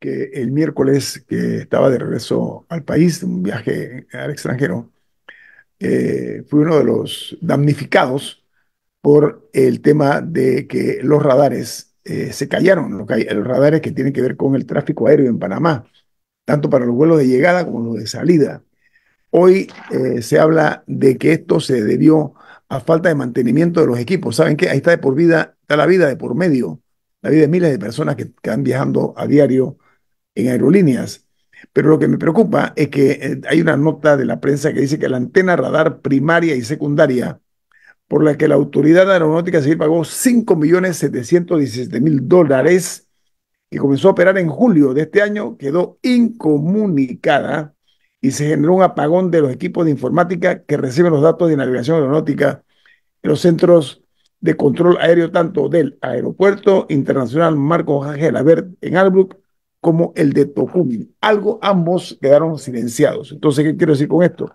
que el miércoles que estaba de regreso al país, de un viaje al extranjero, eh, fui uno de los damnificados por el tema de que los radares eh, se callaron, los, radares que tienen que ver con el tráfico aéreo en Panamá, tanto para los vuelos de llegada como los de salida. Hoy eh, se habla de que esto se debió a falta de mantenimiento de los equipos. ¿Saben qué? Ahí está de por vida, está la vida de por medio la vida de miles de personas que, están viajando a diario en aerolíneas. Pero lo que me preocupa es que eh, hay una nota de la prensa que dice que la antena radar primaria y secundaria, por la que la Autoridad Aeronáutica Civil pagó 5.717.000 dólares, que comenzó a operar en julio de este año, quedó incomunicada y se generó un apagón de los equipos de informática que reciben los datos de navegación aeronáutica en los centros de control aéreo tanto del Aeropuerto Internacional Marco Ángel ver en Albrook como el de Tocumen. Algo ambos quedaron silenciados. Entonces, ¿qué quiero decir con esto?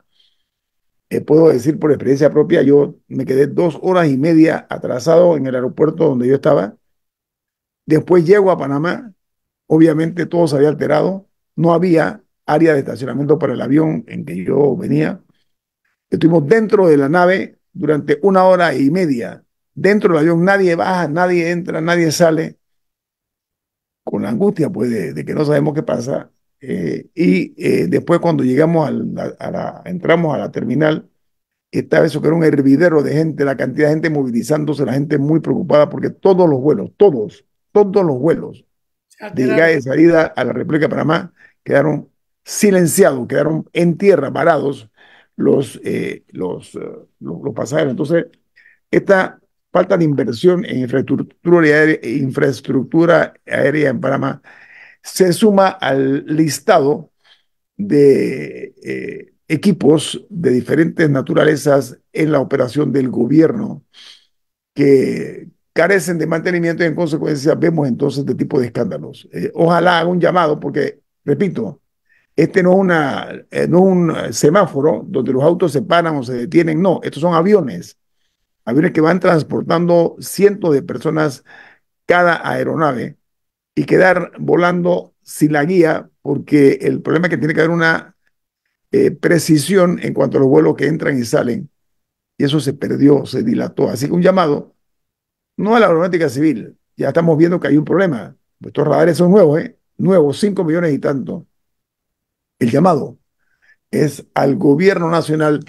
Eh, puedo decir por experiencia propia, yo me quedé dos horas y media atrasado en el aeropuerto donde yo estaba. Después llego a Panamá, obviamente todo se había alterado, no había área de estacionamiento para el avión en que yo venía. Estuvimos dentro de la nave durante una hora y media dentro del avión nadie baja, nadie entra, nadie sale, con la angustia pues, de, que no sabemos qué pasa. Eh, y eh, después cuando llegamos a la, entramos a la terminal, estaba eso que era un hervidero de gente, la cantidad de gente movilizándose, la gente muy preocupada porque todos los vuelos, todos, todos los vuelos de llegada y salida a la República de Panamá quedaron silenciados, quedaron en tierra, parados los, eh, los, los, los pasajeros. Entonces, esta falta de inversión en infraestructura aérea, en Panamá se suma al listado de eh, equipos de diferentes naturalezas en la operación del gobierno que carecen de mantenimiento y en consecuencia vemos entonces este tipo de escándalos. Eh, ojalá haga un llamado porque, repito, este no es, eh, no es un semáforo donde los autos se paran o se detienen, no, estos son aviones aviones que van transportando cientos de personas cada aeronave y quedar volando sin la guía, porque el problema es que tiene que haber una eh, precisión en cuanto a los vuelos que entran y salen. Y eso se perdió, se dilató. Así que un llamado, no a la aeronáutica civil, ya estamos viendo que hay un problema. Pues estos radares son nuevos, ¿eh? Nuevos, 5 millones y tanto. El llamado es al gobierno nacional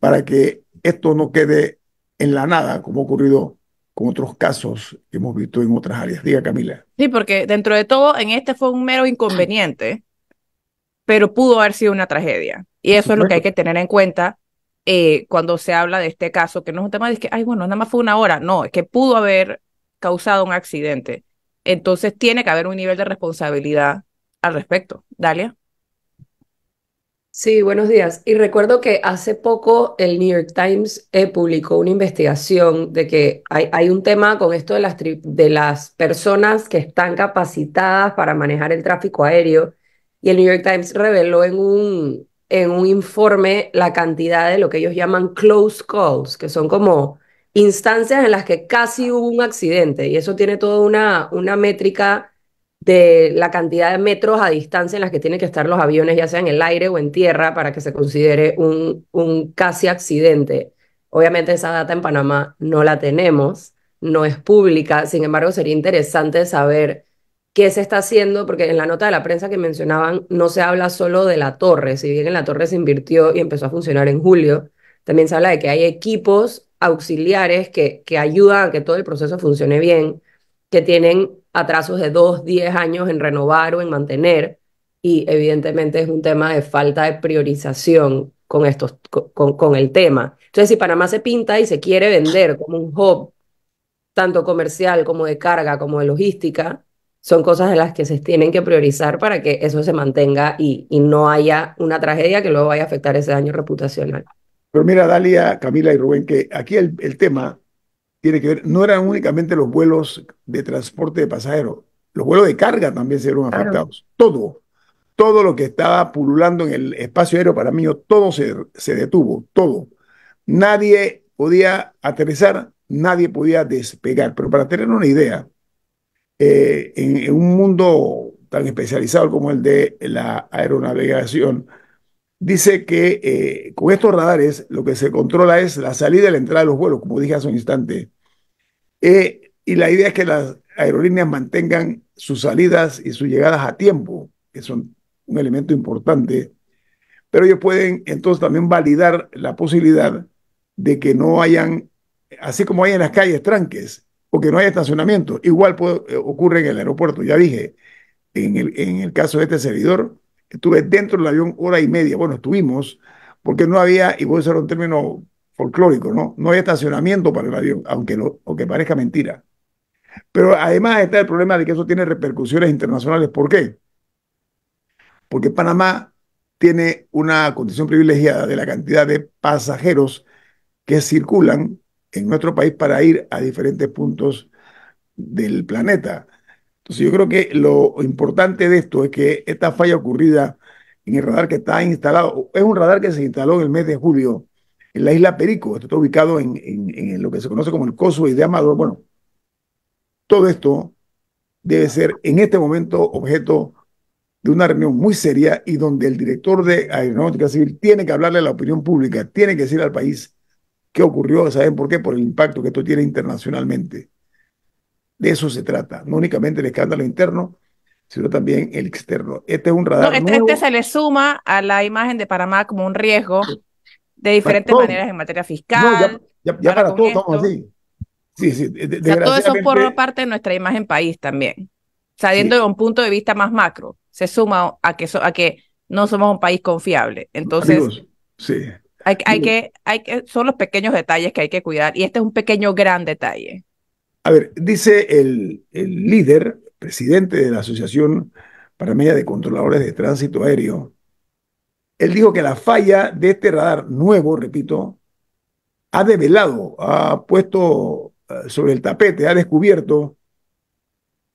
para que esto no quede en la nada, como ha ocurrido con otros casos que hemos visto en otras áreas. Diga Camila. Sí, porque dentro de todo, en este fue un mero inconveniente, pero pudo haber sido una tragedia. Y eso es lo que hay que tener en cuenta eh, cuando se habla de este caso, que no es un tema de que, ay, bueno, nada más fue una hora. No, es que pudo haber causado un accidente. Entonces tiene que haber un nivel de responsabilidad al respecto. Dalia. Sí, buenos días. Y recuerdo que hace poco el New York Times eh, publicó una investigación de que hay, un tema con esto de las, de las personas que están capacitadas para manejar el tráfico aéreo. Y el New York Times reveló en un, en un informe la cantidad de lo que ellos llaman close calls, que son como instancias en las que casi hubo un accidente. Y eso tiene toda una, una métrica de la cantidad de metros a distancia en las que tienen que estar los aviones, ya sea en el aire o en tierra, para que se considere un, un casi accidente. Obviamente esa data en Panamá no la tenemos, no es pública, sin embargo sería interesante saber qué se está haciendo, porque en la nota de la prensa que mencionaban no se habla solo de la torre, si bien en la torre se invirtió y empezó a funcionar en julio, también se habla de que hay equipos auxiliares que, que ayudan a que todo el proceso funcione bien, que tienen atrasos de dos, diez años en renovar o en mantener. Y evidentemente es un tema de falta de priorización con, estos, con, el tema. Entonces, si Panamá se pinta y se quiere vender como un hub, tanto comercial como de carga, como de logística, son cosas de las que se tienen que priorizar para que eso se mantenga y, no haya una tragedia que luego vaya a afectar ese daño reputacional. Pero mira, Dalia, Camila y Rubén, que aquí el, el tema tiene que ver, no eran únicamente los vuelos de transporte de pasajeros, los vuelos de carga también se vieron afectados. Todo, todo lo que estaba pululando en el espacio aéreo para mí, todo se, detuvo, todo. Nadie podía aterrizar, nadie podía despegar. Pero para tener una idea, eh, en, un mundo tan especializado como el de la aeronavegación, dice que eh, con estos radares lo que se controla es la salida y la entrada de los vuelos, como dije hace un instante. Eh, y la idea es que las aerolíneas mantengan sus salidas y sus llegadas a tiempo, que son un elemento importante. Pero ellos pueden entonces también validar la posibilidad de que no hayan, así como hay en las calles tranques, o que no haya estacionamiento. Igual puede, eh, ocurre en el aeropuerto, ya dije, en en el caso de este servidor, Estuve dentro del avión hora y media. Bueno, estuvimos, porque no había, y voy a usar un término folclórico, ¿no? No hay estacionamiento para el avión, aunque, lo, aunque parezca mentira. Pero además está el problema de que eso tiene repercusiones internacionales. ¿Por qué? Porque Panamá tiene una condición privilegiada de la cantidad de pasajeros que circulan en nuestro país para ir a diferentes puntos del planeta. Entonces yo creo que lo importante de esto es que esta falla ocurrida en el radar que está instalado, es un radar que se instaló en el mes de julio en la isla Perico, esto está ubicado en, lo que se conoce como el Coso y de Amador. Bueno, todo esto debe ser en este momento objeto de una reunión muy seria y donde el director de Aeronáutica Civil tiene que hablarle a la opinión pública, tiene que decir al país qué ocurrió, saben por qué, por el impacto que esto tiene internacionalmente. De eso se trata, no únicamente el escándalo interno, sino también el externo. Este es un radar. este, este, se le suma a la imagen de Panamá como un riesgo de diferentes maneras en materia fiscal. ya, para, todos estamos así. Sí, sí. todo eso forma parte de nuestra imagen país también. Saliendo de un punto de vista más macro, se suma a que, a que no somos un país confiable. Entonces, sí. Hay, hay, que, hay que, son los pequeños detalles que hay que cuidar y este es un pequeño gran detalle. A ver, dice el, líder, presidente de la Asociación Panameña de Controladores de Tránsito Aéreo, él dijo que la falla de este radar nuevo, repito, ha develado, ha puesto eh, sobre el tapete, ha descubierto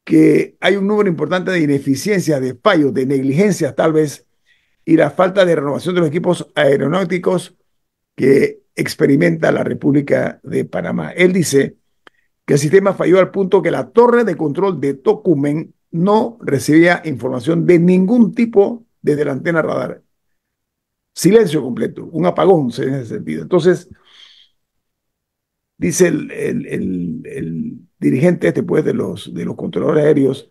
que hay un número importante de ineficiencias, de fallos, de negligencias tal vez, y la falta de renovación de los equipos aeronáuticos que experimenta la República de Panamá. Él dice que el sistema falló al punto que la torre de control de Tocumen no recibía información de ningún tipo desde la antena radar. Silencio completo, un apagón en ese sentido. Entonces, dice el, dirigente este, pues, de los, de los controladores aéreos,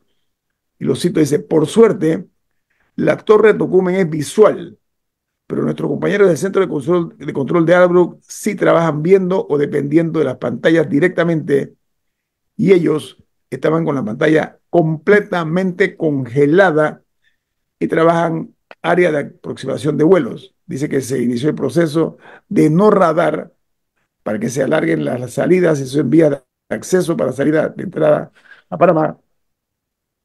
y lo cito, dice, por suerte, la torre de Tocumen es visual, pero nuestros compañeros del Centro de Control de, control de Albrook sí trabajan viendo o dependiendo de las pantallas directamente y ellos estaban con la pantalla completamente congelada y trabajan área de aproximación de vuelos. Dice que se inició el proceso de no radar para que se alarguen las salidas y se envía de acceso para salida de entrada a Panamá.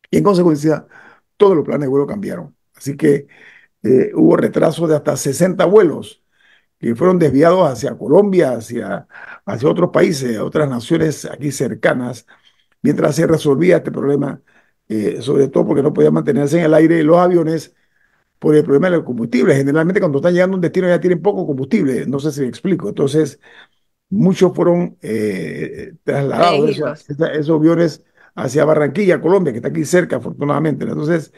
Y en consecuencia, todos los planes de vuelo cambiaron. Así que eh, hubo retraso de hasta 60 vuelos que fueron desviados hacia Colombia, hacia, hacia otros países, a otras naciones aquí cercanas, mientras se resolvía este problema, eh, sobre todo porque no podían mantenerse en el aire los aviones por el problema del combustible. Generalmente cuando están llegando a un destino ya tienen poco combustible, no sé si me explico. Entonces, muchos fueron eh, trasladados, esos aviones, hacia Barranquilla, Colombia, que está aquí cerca, afortunadamente. Entonces,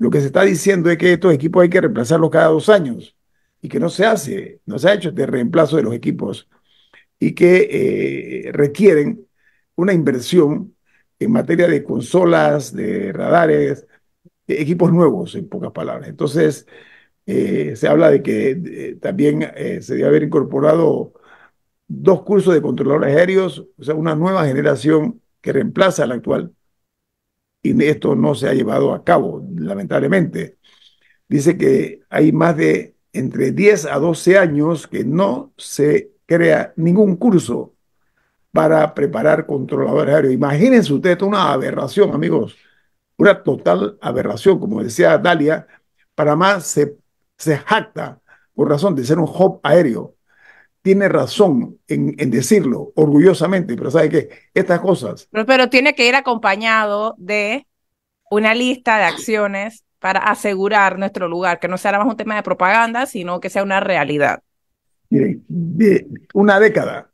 lo que se está diciendo es que estos equipos hay que reemplazarlos cada dos años y que no se hace, no se ha hecho este reemplazo de los equipos y que eh, requieren una inversión en materia de consolas, de radares, equipos nuevos, en pocas palabras. Entonces, eh, se habla de que también eh, se debe haber incorporado dos cursos de controladores aéreos, o sea, una nueva generación que reemplaza a la actual. Y esto no se ha llevado a cabo, lamentablemente. Dice que hay más de entre 10 a 12 años que no se crea ningún curso para preparar controladores aéreos. Imagínense ustedes, una aberración, amigos, una total aberración, como decía Dalia, Panamá se, se jacta por razón de ser un hub aéreo. Tiene razón en, decirlo orgullosamente, pero ¿sabe qué? Estas cosas. pero tiene que ir acompañado de una lista de acciones para asegurar nuestro lugar, que no sea nada más un tema de propaganda, sino que sea una realidad? Mire, una década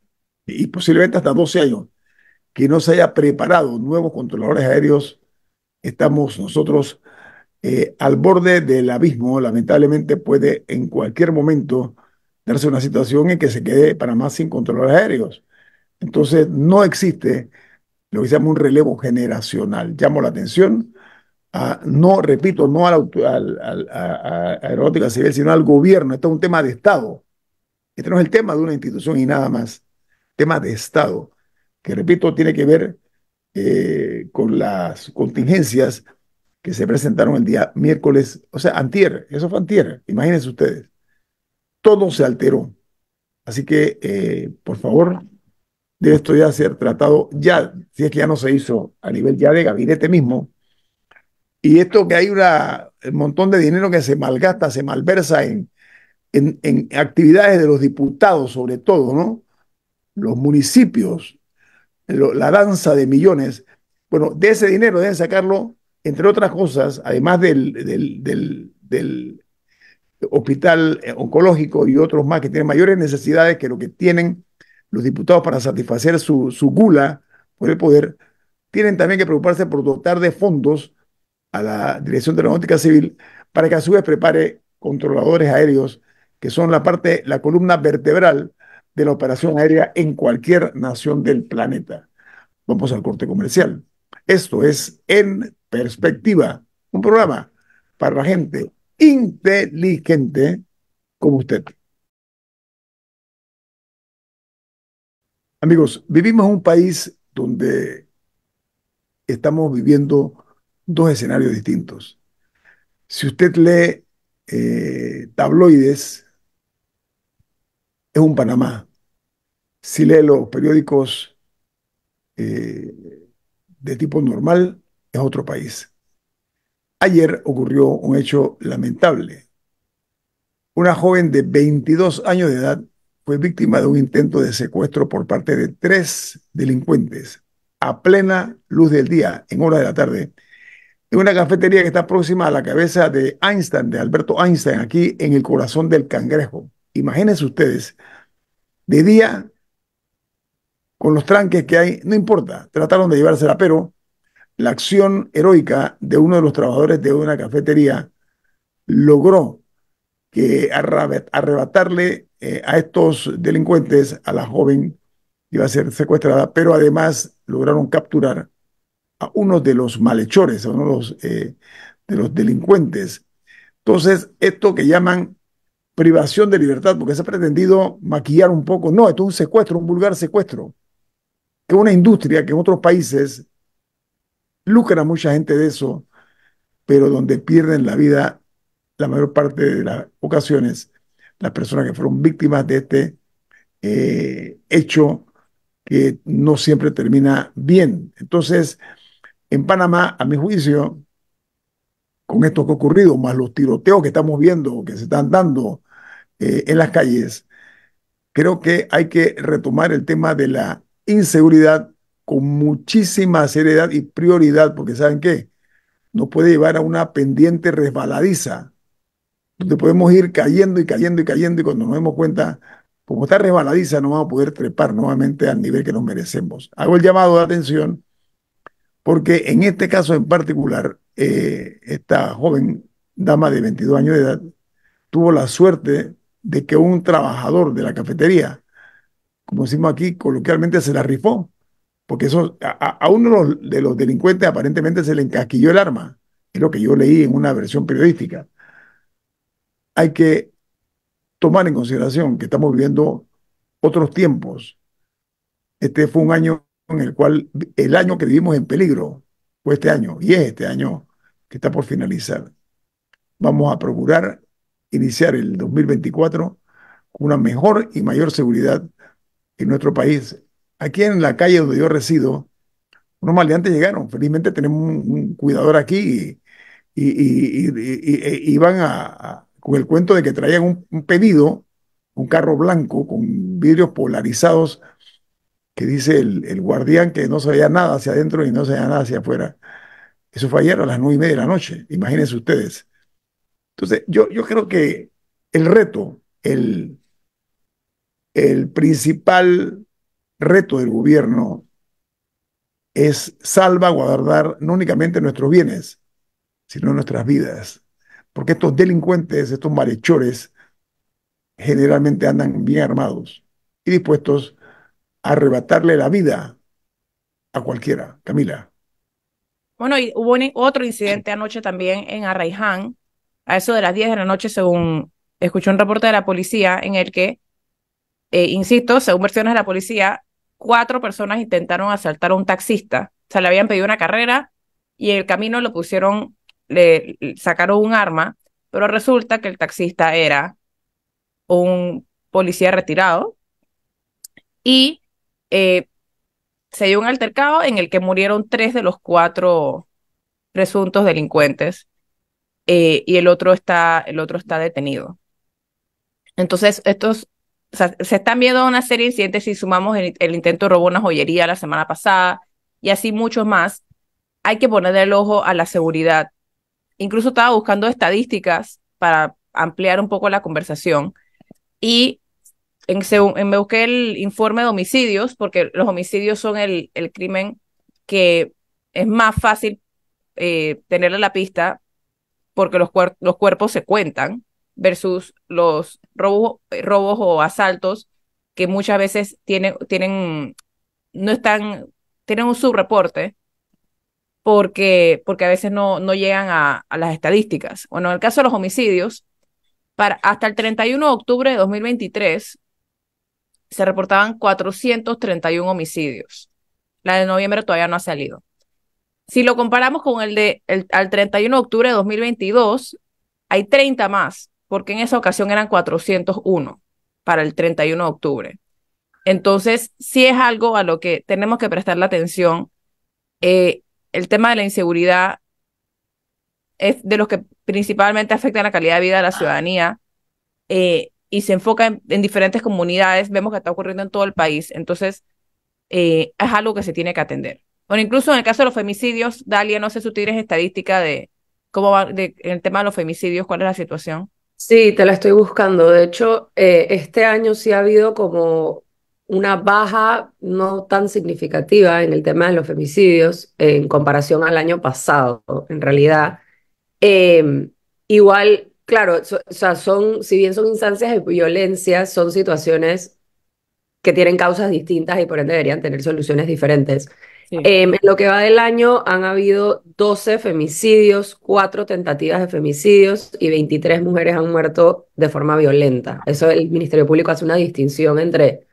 y posiblemente hasta 12 años que no se haya preparado nuevos controladores aéreos, estamos nosotros eh, al borde del abismo. Lamentablemente puede en cualquier momento darse una situación en que se quede ...para más sin controladores aéreos. Entonces no existe lo que se llama un relevo generacional. Llamo la atención no, repito, no al, civil, sino al gobierno. Esto es un tema de Estado. Este no es el tema de una institución y nada más. Tema de Estado, que repito, tiene que ver eh, con las contingencias que se presentaron el día miércoles, o sea, antier, eso fue antier, imagínense ustedes. Todo se alteró. Así que, eh, por favor, debe esto ya ser tratado ya, si es que ya no se hizo a nivel ya de gabinete mismo, y esto que hay un montón de dinero que se malgasta, se malversa en, en, actividades de los diputados, sobre todo, ¿no? Los municipios, la danza de millones. Bueno, de ese dinero deben sacarlo, entre otras cosas, además del, hospital eh, oncológico y otros más que tienen mayores necesidades que lo que tienen los diputados para satisfacer su, su gula por el poder, tienen también que preocuparse por dotar de fondos a la Dirección de Aeronáutica Civil para que a su vez prepare controladores aéreos, que son la parte, la columna vertebral de la operación aérea en cualquier nación del planeta. Vamos al corte comercial. Esto es En Perspectiva, un programa para la gente inteligente como usted. Amigos, vivimos en un país donde estamos viviendo dos escenarios distintos. Si usted lee eh, tabloides, es un Panamá. Si lee los periódicos eh, de tipo normal, es otro país. Ayer ocurrió un hecho lamentable. Una joven de 22 años de edad fue víctima de un intento de secuestro por parte de tres delincuentes a plena luz del día, en hora de la tarde, en una cafetería que está próxima a la cabeza de Einstein, de Alberto Einstein, aquí en el corazón del cangrejo. Imagínense ustedes, de día, con los tranques que hay, no importa, trataron de llevársela, pero la acción heroica de uno de los trabajadores de una cafetería logró que arrebatarle eh, a estos delincuentes a la joven iba a ser secuestrada, pero además lograron capturar a uno de los malhechores, a uno de los, eh, de los delincuentes. Entonces, esto que llaman privación de libertad, porque se ha pretendido maquillar un poco, no, esto es un secuestro, un vulgar secuestro, que una industria que en otros países lucra a mucha gente de eso, pero donde pierden la vida la mayor parte de las ocasiones las personas que fueron víctimas de este eh, hecho que no siempre termina bien. Entonces, en Panamá, a mi juicio, con esto que ha ocurrido, más los tiroteos que estamos viendo, que se están dando eh, en las calles, creo que hay que retomar el tema de la inseguridad con muchísima seriedad y prioridad, porque ¿saben qué? Nos puede llevar a una pendiente resbaladiza, donde podemos ir cayendo y cayendo y cayendo y cuando nos demos cuenta, como está resbaladiza, no vamos a poder trepar nuevamente al nivel que nos merecemos. Hago el llamado de atención porque en este caso en particular, eh, esta joven dama de 22 años de edad tuvo la suerte de que un trabajador de la cafetería, como decimos aquí coloquialmente, se la rifó, porque eso, a, a uno de los delincuentes aparentemente se le encasquilló el arma, es lo que yo leí en una versión periodística. Hay que tomar en consideración que estamos viviendo otros tiempos. Este fue un año en el cual el año que vivimos en peligro fue este año y es este año que está por finalizar. Vamos a procurar iniciar el 2024 con una mejor y mayor seguridad en nuestro país. Aquí en la calle donde yo resido, unos maleantes llegaron. Felizmente tenemos un, cuidador aquí y, y, van a, con el cuento de que traían un pedido, un carro blanco con vidrios polarizados dice el, guardián que no se veía nada hacia adentro y no se veía nada hacia afuera. Eso fue ayer a las nueve y media de la noche, imagínense ustedes. Entonces, yo, yo creo que el reto, el, el principal reto del gobierno es salvaguardar no únicamente nuestros bienes, sino nuestras vidas. Porque estos delincuentes, estos marechores, generalmente andan bien armados y dispuestos arrebatarle la vida a cualquiera. Camila. Bueno, y hubo otro incidente anoche también en Arraiján, a eso de las 10 de la noche, según escuché un reporte de la policía, en el que, eh, insisto, según versiones de la policía, cuatro personas intentaron asaltar a un taxista. O sea, le habían pedido una carrera y en el camino lo pusieron, le sacaron un arma, pero resulta que el taxista era un policía retirado y eh, se dio un altercado en el que murieron tres de los cuatro presuntos delincuentes eh, y el otro, está, el otro está detenido. Entonces, estos se están viendo una serie de incidentes si sumamos el, intento de robo una joyería la semana pasada y así muchos más. Hay que ponerle el ojo a la seguridad. Incluso estaba buscando estadísticas para ampliar un poco la conversación y en, me busqué el informe de homicidios, porque los homicidios son el, crimen que es más fácil eh, tenerle la pista porque los, los cuerpos se cuentan versus los robos, eh, robos o asaltos que muchas veces tienen, tienen, no están, tienen un subreporte porque, porque a veces no, no llegan a, las estadísticas. Bueno, en el caso de los homicidios, para, hasta el 31 de octubre de 2023, se reportaban 431 homicidios. La de noviembre todavía no ha salido. Si lo comparamos con el de al 31 de octubre de 2022, hay 30 más, porque en esa ocasión eran 401 para el 31 de octubre. Entonces, sí es algo a lo que tenemos que prestar la atención. Eh, el tema de la inseguridad es de los que principalmente afecta la calidad de vida de la ciudadanía. Eh, y se enfoca en, diferentes comunidades, vemos que está ocurriendo en todo el país. Entonces, eh, es algo que se tiene que atender. Bueno, incluso en el caso de los femicidios, Dalia, no sé si tú tienes estadística de cómo va el tema de los femicidios, cuál es la situación. Sí, te la estoy buscando. De hecho, eh, este año sí ha habido como una baja no tan significativa en el tema de los femicidios en comparación al año pasado, en realidad. Em, igual Claro, o sea, son, si bien son instancias de violencia, son situaciones que tienen causas distintas y por ende deberían tener soluciones diferentes. Em, en lo que va del año han habido 12 femicidios, 4 tentativas de femicidios y 23 mujeres han muerto de forma violenta. Eso el Ministerio Público hace una distinción entre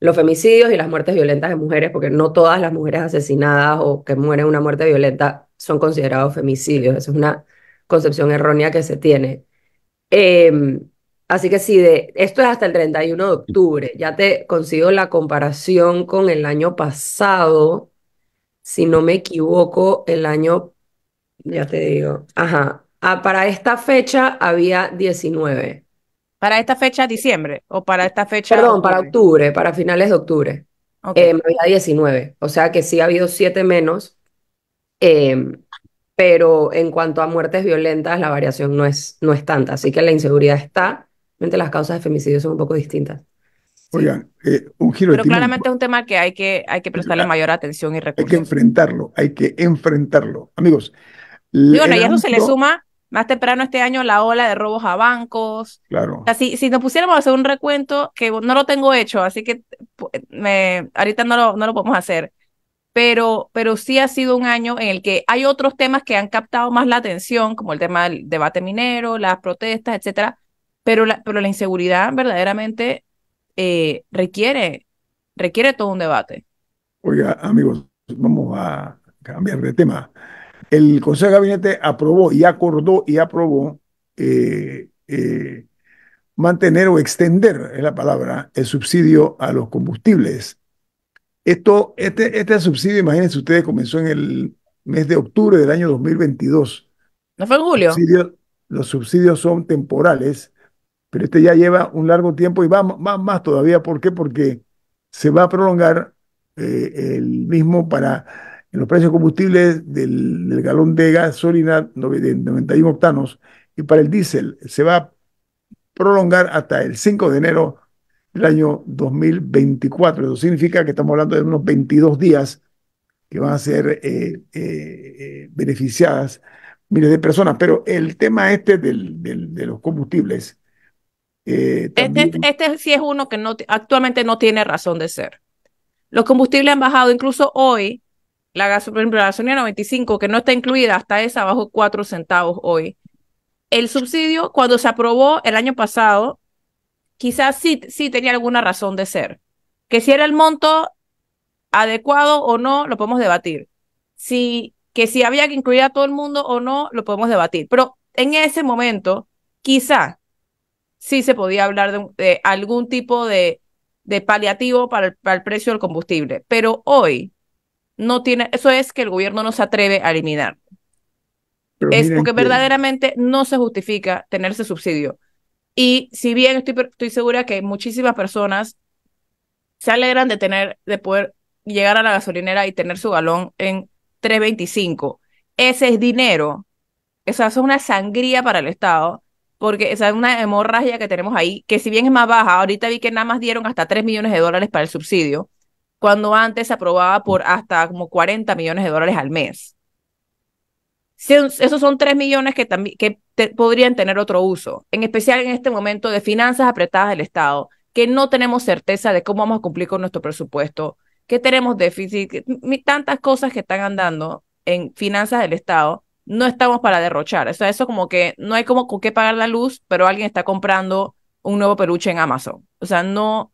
los femicidios y las muertes violentas de mujeres, porque no todas las mujeres asesinadas o que mueren una muerte violenta son considerados femicidios. Esa es una concepción errónea que se tiene. Em, así que sí, de, esto es hasta el 31 de octubre. Ya te consigo la comparación con el año pasado. Si no me equivoco, el año, ya te digo, ajá. Ah, para esta fecha había 19. ¿Para esta fecha diciembre o para esta fecha? Perdón, para octubre, para finales de octubre. Em, había 19, o sea que sí ha habido 7 menos. Eh, pero en cuanto a muertes violentas la variación no es, no es tanta, así que la inseguridad está, mientras las causas de femicidio son un poco distintas. Oigan, eh, un giro Pero claramente es un tema que hay que, hay que prestarle mayor atención y recursos. Hay que enfrentarlo, hay que enfrentarlo. Amigos. Y bueno, y eso se le suma más temprano este año la ola de robos a bancos. Claro. si, si, nos pusiéramos a hacer un recuento, que no lo tengo hecho, así que me, ahorita no lo, no lo podemos hacer, pero, pero sí ha sido un año en el que hay otros temas que han captado más la atención, como el tema del debate minero, las protestas, etcétera, pero la, pero la inseguridad verdaderamente eh, requiere, requiere todo un debate. Oiga, amigos, vamos a cambiar de tema. El Consejo de Gabinete aprobó y acordó y aprobó eh, eh, mantener o extender, es la palabra, el subsidio a los combustibles esto, este, este subsidio, imagínense ustedes, comenzó en el mes de octubre del año 2022. ¿No fue en julio? Los subsidios, son temporales, pero este ya lleva un largo tiempo y va, más todavía. ¿Por qué? Porque se va a prolongar eh, el mismo para los precios de combustibles del, del, galón de gasolina de 91 octanos y para el diésel se va a prolongar hasta el 5 de enero el año 2024. Eso significa que estamos hablando de unos 22 días que van a ser eh, eh, eh, beneficiadas miles de personas. Pero el tema este de los combustibles. este, este, sí es uno que no, actualmente no tiene razón de ser. Los combustibles han bajado, incluso hoy, la gasolina 95, que no está incluida, hasta esa bajó 4 centavos hoy. El subsidio, cuando se aprobó el año pasado, quizás sí, sí tenía alguna razón de ser. Que si era el monto adecuado o no, lo podemos debatir. Si, que si había que incluir a todo el mundo o no, lo podemos debatir. Pero en ese momento, quizá sí se podía hablar de, algún tipo de, paliativo para el, para el, precio del combustible. Pero hoy no tiene, eso es que el gobierno no se atreve a eliminar. es porque verdaderamente no se justifica tener ese subsidio. Y si bien estoy, estoy segura que muchísimas personas se alegran de tener, de poder llegar a la gasolinera y tener su galón en 3.25. Ese es dinero. Esa es una sangría para el Estado, porque esa es una hemorragia que tenemos ahí, que si bien es más baja, ahorita vi que nada más dieron hasta 3 millones de dólares para el subsidio, cuando antes se aprobaba por hasta como 40 millones de dólares al mes. esos son 3 millones que, que podrían tener otro uso, en especial en este momento de finanzas apretadas del Estado, que no tenemos certeza de cómo vamos a cumplir con nuestro presupuesto, que tenemos déficit, tantas cosas que están andando en finanzas del Estado, no estamos para derrochar. O sea, eso como que no hay como con qué pagar la luz, pero alguien está comprando un nuevo peluche en Amazon. O sea, no,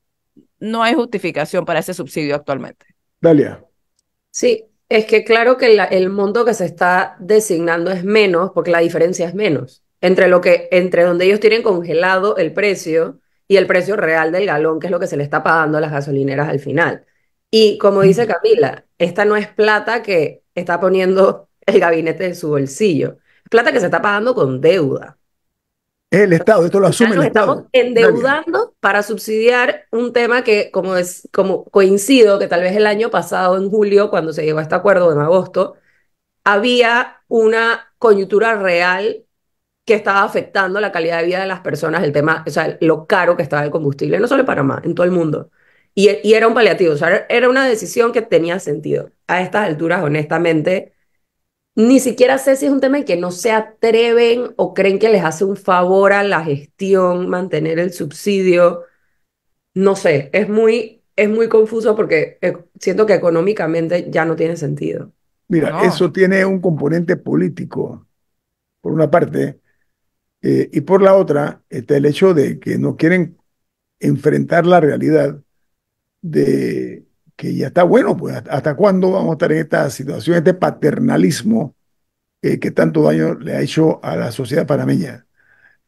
no hay justificación para ese subsidio actualmente. Dalia. Sí, es que claro que el monto que se está designando es menos, porque la diferencia es menos entre lo que entre donde ellos tienen congelado el precio y el precio real del galón, que es lo que se le está pagando a las gasolineras al final. Y como dice Camila, esta no es plata que está poniendo el gabinete de su bolsillo, es plata que se está pagando con deuda. Es el Estado, esto lo asume Estamos endeudando para subsidiar un tema que, como, es, como coincido, que tal vez el año pasado, en julio, cuando se llegó a este acuerdo, en agosto, había una coyuntura real que estaba afectando la calidad de vida de las personas, el tema, o sea, lo caro que estaba el combustible, no solo en Panamá, en todo el mundo. Y, y era un paliativo, o sea, era una decisión que tenía sentido. A estas alturas, honestamente, ni siquiera sé si es un tema en que no se atreven o creen que les hace un favor a la gestión mantener el subsidio. No sé, es muy, es muy confuso porque eh, siento que económicamente ya no tiene sentido. Mira, eso tiene un componente político, por una parte, eh, y por la otra está el hecho de que no quieren enfrentar la realidad de que ya está bueno, pues hasta cuándo vamos a estar en esta situación, este paternalismo eh, que tanto daño le ha hecho a la sociedad panameña.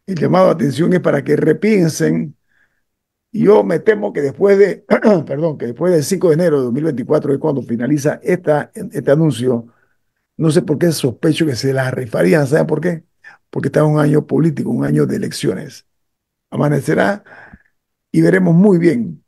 El llamado de atención es para que repiensen. Yo me temo que después de, perdón, que después del 5 de enero de 2024 es cuando finaliza esta, este anuncio. No sé por qué sospecho que se la rifarían, ¿saben por qué? Porque está un año político, un año de elecciones. Amanecerá y veremos muy bien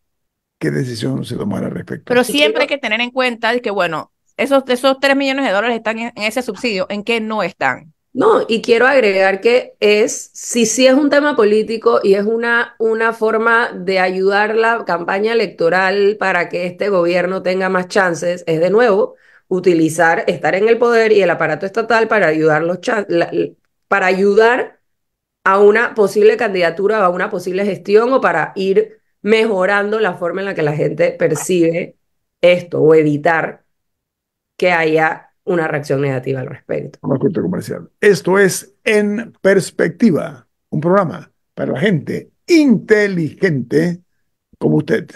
qué decisión se tomará al respecto. Pero siempre hay que tener en cuenta que, bueno, esos, esos 3 millones de dólares están en, ese subsidio, ¿en qué no están? No, y quiero agregar que es, si sí es un tema político y es una, una forma de ayudar la campaña electoral para que este gobierno tenga más chances, es de nuevo utilizar, estar en el poder y el aparato estatal para ayudar, los para ayudar a una posible candidatura o a una posible gestión o para ir mejorando la forma en la que la gente percibe esto o evitar que haya una reacción negativa al respecto. Esto es En Perspectiva, un programa para la gente inteligente como usted.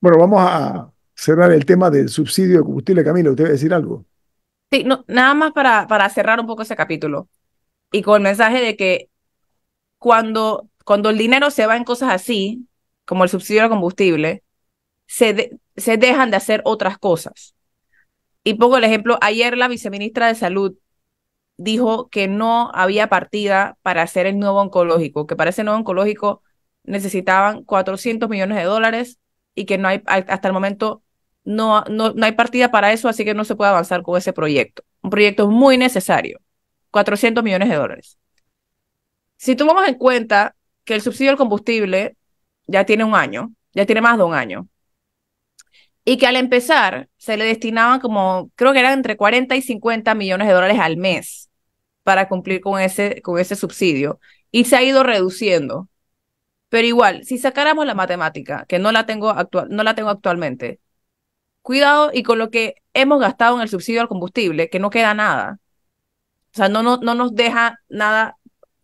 Bueno, vamos a cerrar el tema del subsidio de combustible, Camila. ¿Usted va a decir algo? Sí, no, nada más para, para cerrar un poco ese capítulo y con el mensaje de que cuando cuando el dinero se va en cosas así, como el subsidio de combustible, se, dejan de hacer otras cosas. Y pongo el ejemplo, ayer la viceministra de Salud dijo que no había partida para hacer el nuevo oncológico, que para ese nuevo oncológico necesitaban 400 millones de dólares y que no hay, hasta el momento no, no, no hay partida para eso, así que no se puede avanzar con ese proyecto. Un proyecto muy necesario, 400 millones de dólares. Si tomamos en cuenta que el subsidio al combustible ya tiene un año, ya tiene más de un año. Y que al empezar se le destinaban como, creo que eran entre 40 y 50 millones de dólares al mes para cumplir con ese, con ese subsidio. Y se ha ido reduciendo. Pero igual, si sacáramos la matemática, que no la tengo, actual, no la tengo actualmente, cuidado y con lo que hemos gastado en el subsidio al combustible, que no queda nada. O sea, no, no, no nos deja nada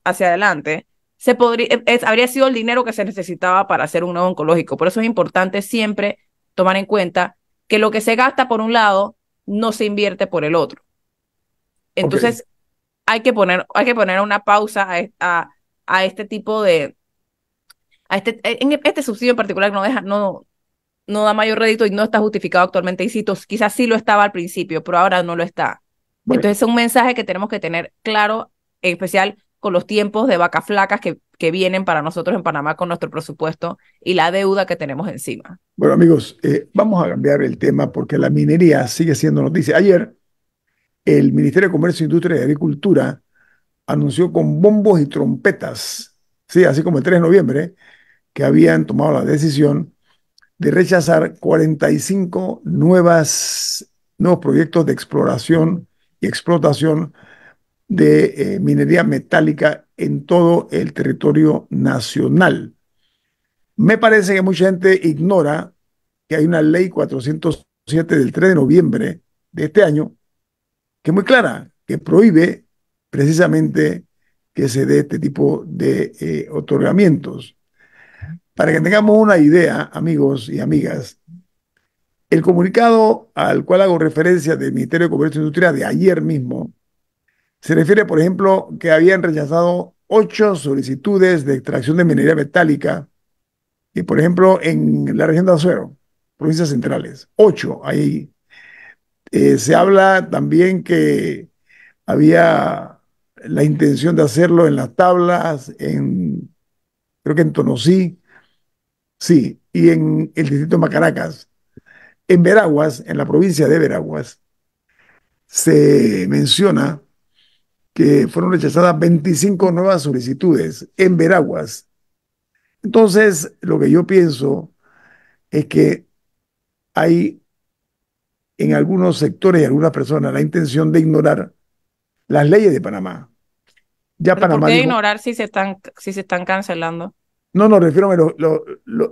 hacia adelante se podría, e, habría sido el dinero que se necesitaba para hacer un nuevo oncológico. Por eso es importante siempre tomar en cuenta que lo que se gasta por un lado no se invierte por el otro. Entonces, hay, que poner, hay que poner una pausa a, e, a, este tipo de... A este, e, en este subsidio en particular no, deja, no, no da mayor rédito y no está justificado actualmente. Y quizás sí lo estaba al principio, pero ahora no lo está. Entonces es un mensaje que tenemos que tener claro, en especial los tiempos de vacas flacas que, vienen para nosotros en Panamá con nuestro presupuesto y la deuda que tenemos encima. Bueno, amigos, eh, vamos a cambiar el tema porque la minería sigue siendo noticia. Ayer, el Ministerio de Comercio, Industria y Agricultura anunció con bombos y trompetas, sí, así como el 3 de noviembre, que habían tomado la decisión de rechazar 45 nuevas, nuevos proyectos de exploración y explotación de eh, minería metálica en todo el territorio nacional. Me parece que mucha gente ignora que hay una ley 407 del 3 de noviembre de este año que es muy clara, que prohíbe precisamente que se dé este tipo de eh, otorgamientos. Para que tengamos una idea, amigos y amigas, el comunicado al cual hago referencia del Ministerio de Comercio e Industria de ayer mismo se refiere, por ejemplo, que habían rechazado ocho solicitudes de extracción de minería metálica, y por ejemplo, en la región de Azuero, provincias centrales, ocho ahí. Eh, se habla también que había la intención de hacerlo en las tablas, en, creo que en Tonosí, sí, y en el distrito de Macaracas. En Veraguas, en la provincia de Veraguas, se menciona que fueron rechazadas 25 nuevas solicitudes en Veraguas. Entonces, lo que yo pienso es que hay en algunos sectores y algunas personas la intención de ignorar las leyes de Panamá. Ya Panamá ¿Por ignorar si se están, si se están cancelando? No, no, refiero a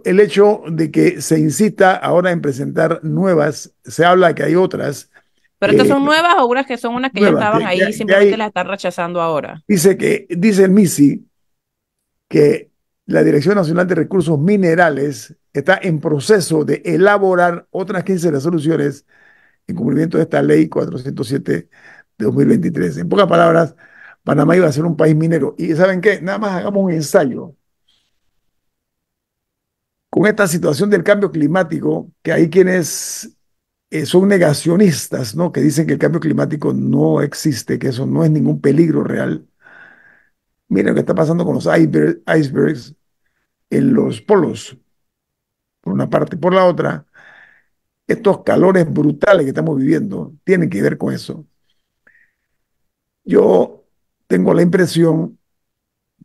el hecho de que se insista ahora en presentar nuevas, se habla que hay otras, pero estas eh, son nuevas obras que son unas que ya estaban ahí y simplemente las están rechazando ahora. Dice que, dice el MISI que la Dirección Nacional de Recursos Minerales está en proceso de elaborar otras 15 resoluciones en cumplimiento de esta ley 407 de 2023. En pocas palabras, Panamá iba a ser un país minero. Y ¿saben qué? Nada más hagamos un ensayo. Con esta situación del cambio climático, que hay quienes eh, son negacionistas, ¿no? Que dicen que el cambio climático no existe, que eso no es ningún peligro real. Miren lo que está pasando con los icebergs en los polos, por una parte. y Por la otra, estos calores brutales que estamos viviendo tienen que ver con eso. Yo tengo la impresión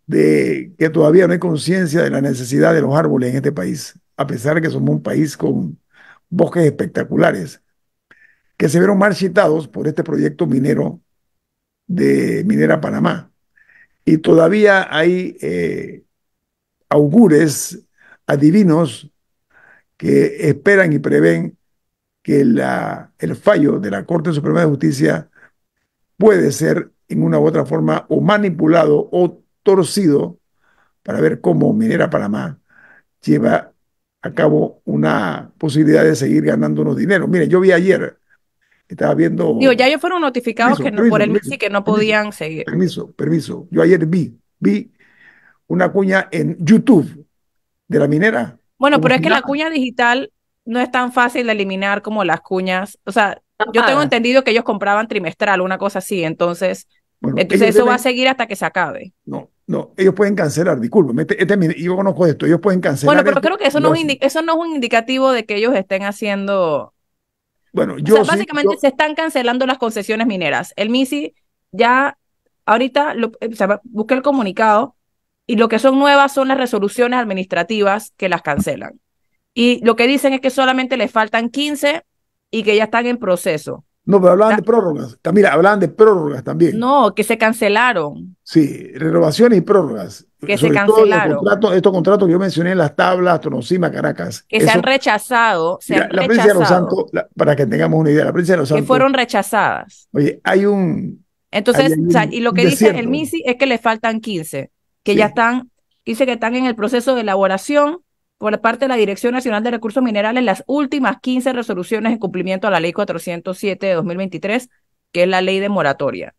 de que todavía no hay conciencia de la necesidad de los árboles en este país, a pesar de que somos un país con bosques espectaculares, que se vieron marchitados por este proyecto minero de Minera Panamá. Y todavía hay eh, augures, adivinos, que esperan y prevén que la, el fallo de la Corte Suprema de Justicia puede ser en una u otra forma o manipulado o torcido para ver cómo Minera Panamá lleva a una posibilidad de seguir ganando unos dineros. Mire, yo vi ayer, estaba viendo... Digo, ya ellos fueron notificados que por el MISI que no podían seguir. Permiso, permiso. Yo ayer vi, vi una cuña en YouTube de la minera. Bueno, pero es que la cuña digital no es tan fácil de eliminar como las cuñas. O sea, yo tengo entendido que ellos compraban trimestral, una cosa así. Entonces, entonces eso va a seguir hasta que se acabe. No, no, ellos pueden cancelar, discúlpeme, este, este yo conozco esto, ellos pueden cancelar. Bueno, pero creo que eso no, es un indicativo de que ellos estén haciendo... Bueno, yo... básicamente se están cancelando las concesiones mineras. El MISI ya, ahorita, lo, eh, busqué el comunicado y lo que son nuevas son las resoluciones administrativas que las cancelan. Y lo que dicen es que solamente les faltan 15 y que ya están en proceso. No, pero hablaban de prórrogas. Mira, hablaban de prórrogas también. No, que se cancelaron. Sí, renovaciones y prórrogas. Que se cancelaron. estos contratos que yo mencioné en las tablas, Tonocima, Caracas. Que se han rechazado. la, prensa de los Santos, para que tengamos una idea, la prensa de los Santos. Que fueron rechazadas. Oye, hay un. Entonces, y lo que dice el MISI es que le faltan 15, que ya están, dice que están en el proceso de elaboración por parte de la Dirección Nacional de Recursos Minerales las últimas 15 resoluciones en cumplimiento a la Ley 407 de 2023, que es la ley de moratoria.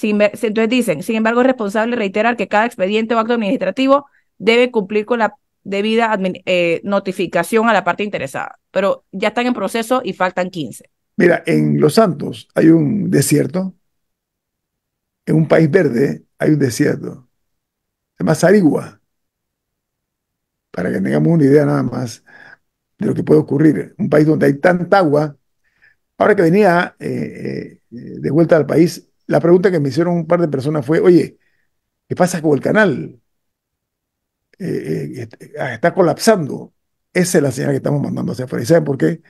entonces dicen, sin embargo, es responsable reiterar que cada expediente o acto administrativo debe cumplir con la debida eh, notificación a la parte interesada, pero ya están en proceso y faltan 15. Mira, en Los Santos hay un desierto, en un país verde hay un desierto, se llama para que tengamos una idea nada más de lo que puede ocurrir. Un país donde hay tanta agua. Ahora que venía eh, eh, de vuelta al país, la pregunta que me hicieron un par de personas fue, oye, ¿qué pasa con el canal? Eh, ah, está colapsando. Esa es la señal que estamos mandando hacia afuera. ¿Y saben por qué?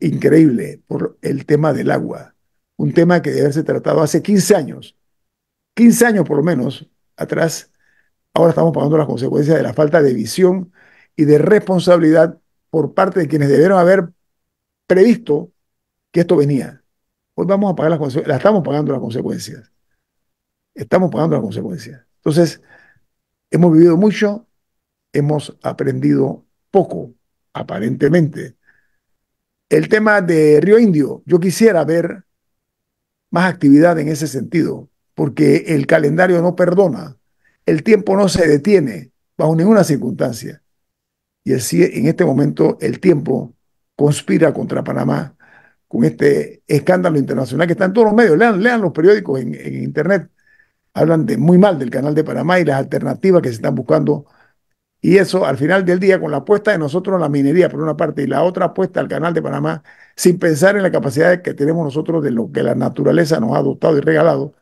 Increíble, por el tema del agua. Un tema que debe haberse tratado hace 15 años, 15 años por lo menos atrás, Ahora estamos pagando las consecuencias de la falta de visión y de responsabilidad por parte de quienes debieron haber previsto que esto venía. Hoy vamos a pagar las consecuencias, estamos pagando las consecuencias. Estamos pagando las consecuencias. Entonces, hemos vivido mucho, hemos aprendido poco, aparentemente. El tema de Río Indio, yo quisiera ver más actividad en ese sentido, porque el calendario no perdona. El tiempo no se detiene bajo ninguna circunstancia. Y así en este momento el tiempo conspira contra Panamá con este escándalo internacional que está en todos los medios. Lean, los periódicos en, internet. Hablan de, muy mal del canal de Panamá y las alternativas que se están buscando. Y eso al final del día, con la apuesta de nosotros a la minería por una parte y la otra apuesta al canal de Panamá, sin pensar en la capacidad que tenemos nosotros de lo que la naturaleza nos ha dotado y regalado,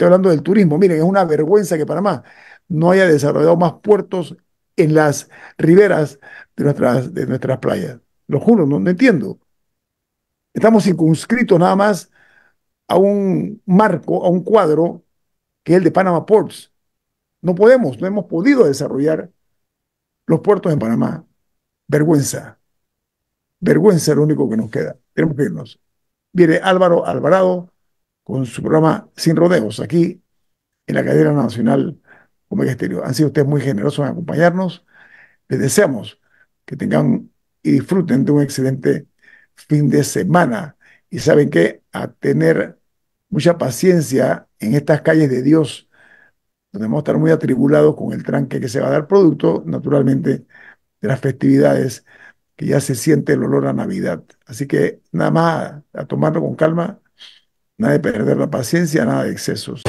Estoy hablando del turismo. Miren, es una vergüenza que Panamá no haya desarrollado más puertos en las riberas de nuestras, de nuestras playas. Lo juro, no, entiendo. Estamos circunscritos nada más a un marco, a un cuadro, que es el de Panama Ports. No podemos, no hemos podido desarrollar los puertos en Panamá. Vergüenza. Vergüenza es lo único que nos queda. Tenemos que irnos. Viene Álvaro Alvarado con su programa Sin Rodeos, aquí en la cadena nacional Omega Estéreo. Han sido ustedes muy generosos en acompañarnos. Les deseamos que tengan y disfruten de un excelente fin de semana. Y saben que a tener mucha paciencia en estas calles de Dios, donde vamos a estar muy atribulados con el tranque que se va a dar producto, naturalmente, de las festividades, que ya se siente el olor a Navidad. Así que nada más a tomarlo con calma Nada de perder la paciencia, nada de excesos.